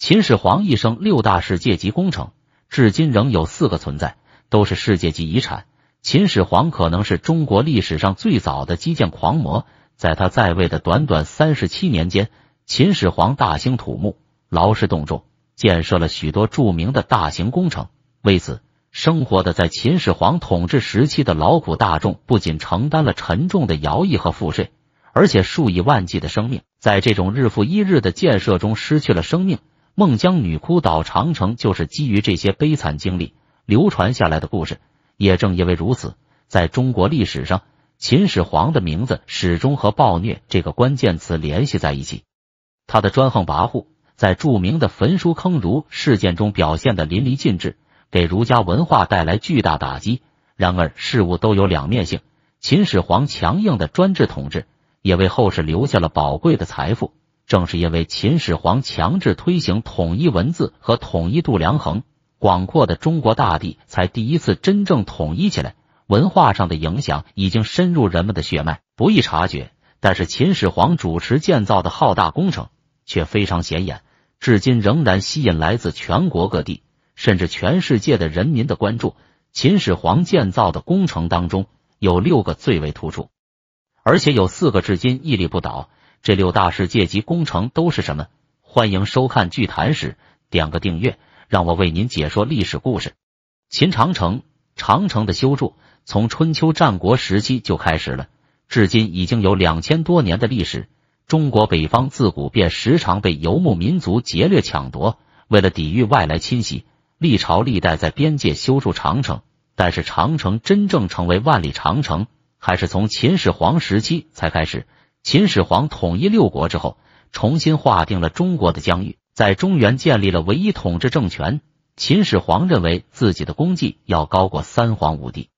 秦始皇一生六大世界级工程，至今仍有四个存在，都是世界级遗产。秦始皇可能是中国历史上最早的基建狂魔，在他在位的短短三十七年间，秦始皇大兴土木，劳师动众，建设了许多著名的大型工程。为此，生活的在秦始皇统治时期的劳苦大众不仅承担了沉重的徭役和赋税，而且数以万计的生命在这种日复一日的建设中失去了生命。孟姜女哭倒长城就是基于这些悲惨经历流传下来的故事。也正因为如此，在中国历史上，秦始皇的名字始终和暴虐这个关键词联系在一起。他的专横跋扈，在著名的焚书坑儒事件中表现得淋漓尽致，给儒家文化带来巨大打击。然而，事物都有两面性，秦始皇强硬的专制统治也为后世留下了宝贵的财富。正是因为秦始皇强制推行统一文字和统一度量衡，广阔的中国大地才第一次真正统一起来。文化上的影响已经深入人们的血脉，不易察觉。但是秦始皇主持建造的浩大工程却非常显眼，至今仍然吸引来自全国各地甚至全世界的人民的关注。秦始皇建造的工程当中有六个最为突出，而且有四个至今屹立不倒。这六大世界级工程都是什么？欢迎收看《巨谈史》，点个订阅，让我为您解说历史故事。秦长城，长城的修筑从春秋战国时期就开始了，至今已经有两千多年的历史。中国北方自古便时常被游牧民族劫掠抢夺，为了抵御外来侵袭，历朝历代在边界修筑长城。但是长城真正成为万里长城，还是从秦始皇时期才开始。秦始皇统一六国之后，重新划定了中国的疆域，在中原建立了唯一统治政权。秦始皇认为自己的功绩要高过三皇五帝，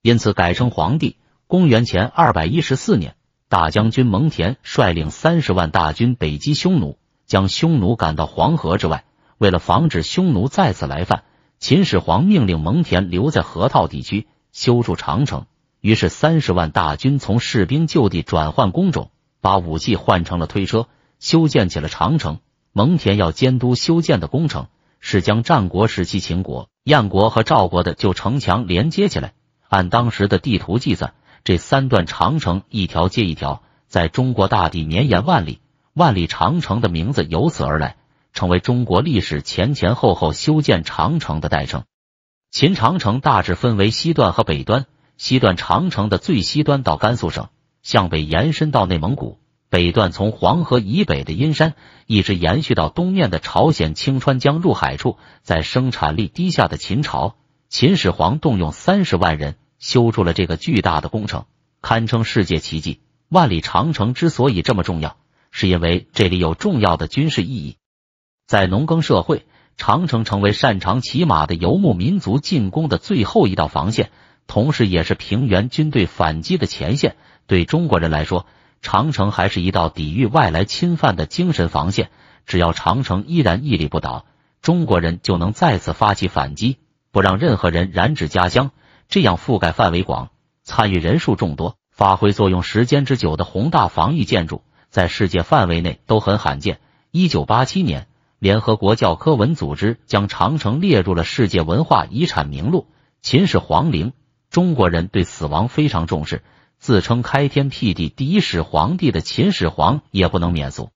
因此改称皇帝。公元前二百一十四年，大将军蒙恬率领三十万大军北击匈奴，将匈奴赶到黄河之外。为了防止匈奴再次来犯，秦始皇命令蒙恬留在河套地区修筑长城。于是三十万大军从士兵就地转换工种，把武器换成了推车，修建起了长城。蒙恬要监督修建的工程是将战国时期秦国、燕国和赵国的旧城墙连接起来。按当时的地图计算，这三段长城一条接一条，在中国大地绵延万里，万里长城的名字由此而来，成为中国历史前前后后修建长城的代称。秦长城大致分为西段和北端。西段长城的最西端到甘肃省，向北延伸到内蒙古。北段从黄河以北的阴山，一直延续到东面的朝鲜青川江入海处。在生产力低下的秦朝，秦始皇动用三十万人修筑了这个巨大的工程，堪称世界奇迹。万里长城之所以这么重要，是因为这里有重要的军事意义。在农耕社会，长城成为擅长骑马的游牧民族进攻的最后一道防线。同时也是平原军队反击的前线。对中国人来说，长城还是一道抵御外来侵犯的精神防线。只要长城依然屹立不倒，中国人就能再次发起反击，不让任何人染指家乡。这样覆盖范围广、参与人数众多、发挥作用时间之久的宏大防御建筑，在世界范围内都很罕见。一九八七年，联合国教科文组织将长城列入了世界文化遗产名录。秦始皇陵。中国人对死亡非常重视，自称开天辟地第一始皇帝的秦始皇也不能免俗。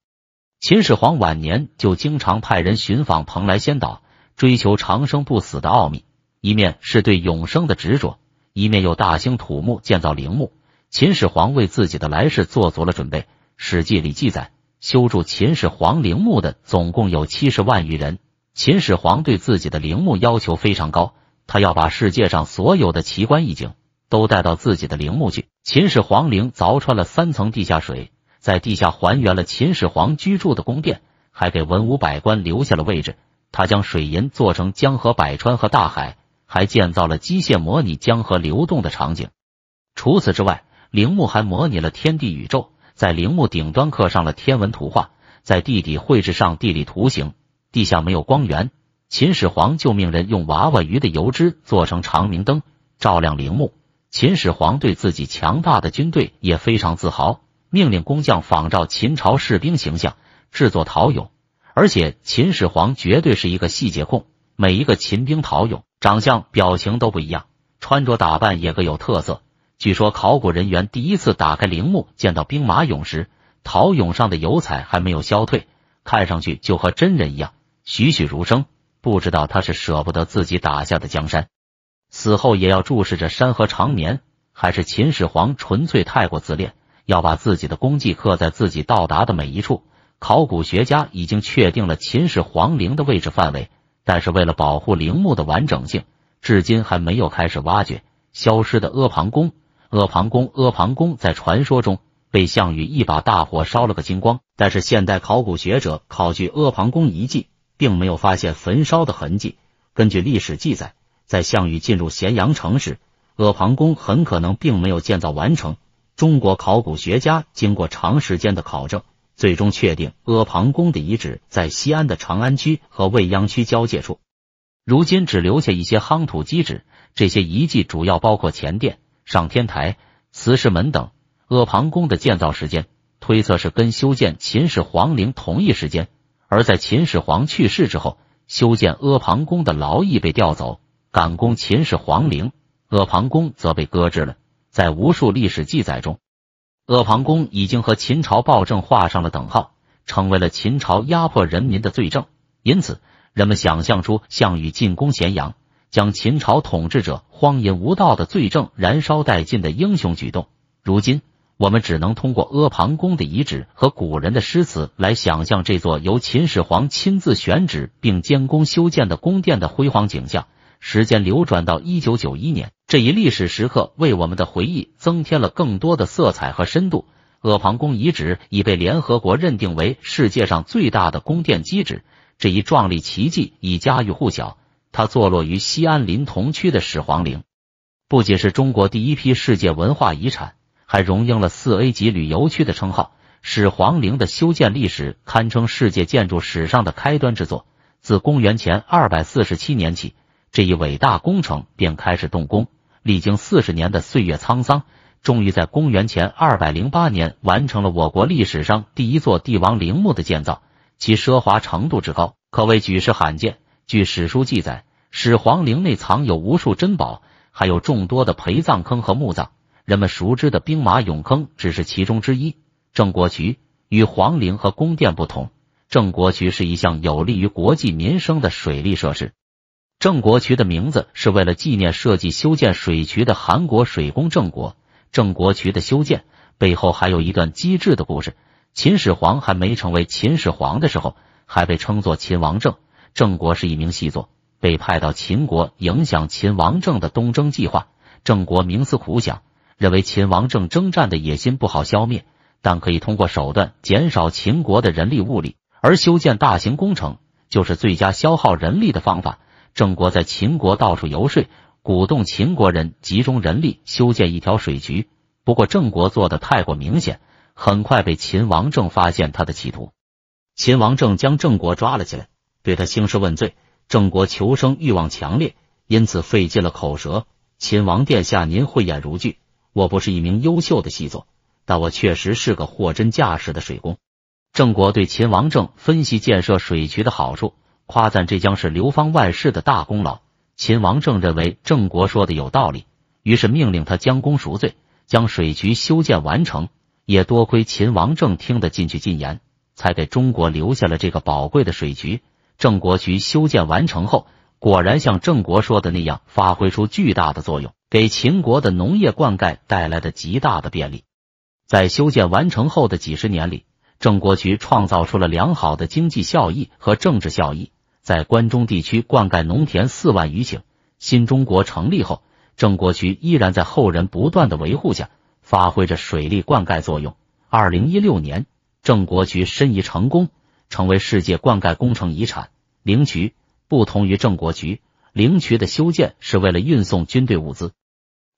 秦始皇晚年就经常派人寻访蓬莱仙岛，追求长生不死的奥秘。一面是对永生的执着，一面又大兴土木建造陵墓。秦始皇为自己的来世做足了准备。《史记》里记载，修筑秦始皇陵墓的总共有七十万余人。秦始皇对自己的陵墓要求非常高。他要把世界上所有的奇观异景都带到自己的陵墓去。秦始皇陵凿穿了三层地下水，在地下还原了秦始皇居住的宫殿，还给文武百官留下了位置。他将水银做成江河百川和大海，还建造了机械模拟江河流动的场景。除此之外，陵墓还模拟了天地宇宙，在陵墓顶端刻上了天文图画，在地底绘制上地理图形。地下没有光源。秦始皇就命人用娃娃鱼的油脂做成长明灯，照亮陵墓。秦始皇对自己强大的军队也非常自豪，命令工匠仿照秦朝士兵形象制作陶俑。而且，秦始皇绝对是一个细节控，每一个秦兵陶俑长相、表情都不一样，穿着打扮也各有特色。据说，考古人员第一次打开陵墓见到兵马俑时，陶俑上的油彩还没有消退，看上去就和真人一样，栩栩如生。不知道他是舍不得自己打下的江山，死后也要注视着山河长眠，还是秦始皇纯粹太过自恋，要把自己的功绩刻在自己到达的每一处？考古学家已经确定了秦始皇陵的位置范围，但是为了保护陵墓的完整性，至今还没有开始挖掘。消失的阿房宫，阿房宫，阿房宫，在传说中被项羽一把大火烧了个精光，但是现代考古学者考据阿房宫遗迹。并没有发现焚烧的痕迹。根据历史记载，在项羽进入咸阳城时，阿房宫很可能并没有建造完成。中国考古学家经过长时间的考证，最终确定阿房宫的遗址在西安的长安区和未央区交界处。如今只留下一些夯土基址，这些遗迹主要包括前殿、上天台、慈氏门等。阿房宫的建造时间推测是跟修建秦始皇陵同一时间。而在秦始皇去世之后，修建阿房宫的劳役被调走，赶工秦始皇陵，阿房宫则被搁置了。在无数历史记载中，阿房宫已经和秦朝暴政画上了等号，成为了秦朝压迫人民的罪证。因此，人们想象出项羽进攻咸阳，将秦朝统治者荒淫无道的罪证燃烧殆尽的英雄举动。如今。我们只能通过阿房宫的遗址和古人的诗词来想象这座由秦始皇亲自选址并监工修建的宫殿的辉煌景象。时间流转到一九九一年，这一历史时刻为我们的回忆增添了更多的色彩和深度。阿房宫遗址已被联合国认定为世界上最大的宫殿基址，这一壮丽奇迹已家喻户晓。它坐落于西安临潼区的始皇陵，不仅是中国第一批世界文化遗产。还荣膺了四 A 级旅游区的称号。始皇陵的修建历史堪称世界建筑史上的开端之作。自公元前247年起，这一伟大工程便开始动工，历经四十年的岁月沧桑，终于在公元前208年完成了我国历史上第一座帝王陵墓的建造。其奢华程度之高，可谓举世罕见。据史书记载，始皇陵内藏有无数珍宝，还有众多的陪葬坑和墓葬。人们熟知的兵马俑坑只是其中之一。郑国渠与皇陵和宫殿不同，郑国渠是一项有利于国计民生的水利设施。郑国渠的名字是为了纪念设计修建水渠的韩国水工郑国。郑国渠的修建背后还有一段机智的故事。秦始皇还没成为秦始皇的时候，还被称作秦王政。郑国是一名细作，被派到秦国影响秦王政的东征计划。郑国冥思苦想。认为秦王政征战的野心不好消灭，但可以通过手段减少秦国的人力物力，而修建大型工程就是最佳消耗人力的方法。郑国在秦国到处游说，鼓动秦国人集中人力修建一条水渠。不过郑国做的太过明显，很快被秦王政发现他的企图。秦王政将郑国抓了起来，对他兴师问罪。郑国求生欲望强烈，因此费尽了口舌。秦王殿下，您慧眼如炬。我不是一名优秀的细作，但我确实是个货真价实的水工。郑国对秦王政分析建设水渠的好处，夸赞这将是流芳万世的大功劳。秦王政认为郑国说的有道理，于是命令他将功赎罪，将水渠修建完成。也多亏秦王政听得进去进言，才给中国留下了这个宝贵的水渠。郑国渠修建完成后，果然像郑国说的那样，发挥出巨大的作用。给秦国的农业灌溉带来的极大的便利，在修建完成后的几十年里，郑国渠创造出了良好的经济效益和政治效益，在关中地区灌溉农田四万余顷。新中国成立后，郑国渠依然在后人不断的维护下发挥着水利灌溉作用。二零一六年，郑国渠申遗成功，成为世界灌溉工程遗产。灵渠不同于郑国渠，灵渠的修建是为了运送军队物资。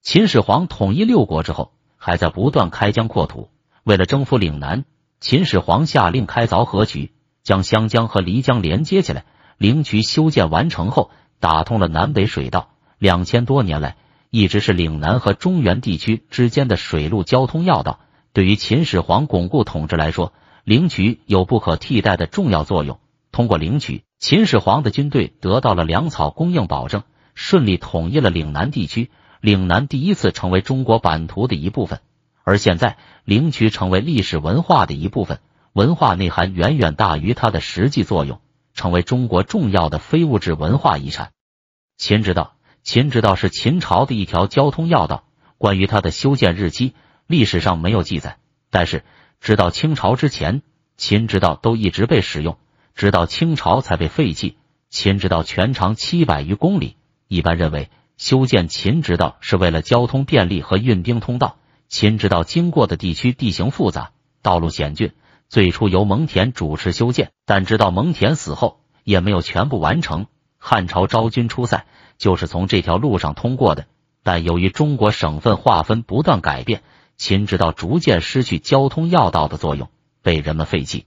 秦始皇统一六国之后，还在不断开疆扩土。为了征服岭南，秦始皇下令开凿河渠，将湘江和漓江连接起来。陵渠修建完成后，打通了南北水道。两千多年来，一直是岭南和中原地区之间的水陆交通要道。对于秦始皇巩固统治来说，陵渠有不可替代的重要作用。通过陵渠，秦始皇的军队得到了粮草供应保证，顺利统一了岭南地区。岭南第一次成为中国版图的一部分，而现在陵渠成为历史文化的一部分，文化内涵远远大于它的实际作用，成为中国重要的非物质文化遗产。秦直道，秦直道是秦朝的一条交通要道。关于它的修建日期，历史上没有记载，但是直到清朝之前，秦直道都一直被使用，直到清朝才被废弃。秦直道全长七百余公里，一般认为。修建秦直道是为了交通便利和运兵通道。秦直道经过的地区地形复杂，道路险峻。最初由蒙恬主持修建，但直到蒙恬死后，也没有全部完成。汉朝昭君出塞就是从这条路上通过的。但由于中国省份划分不断改变，秦直道逐渐失去交通要道的作用，被人们废弃。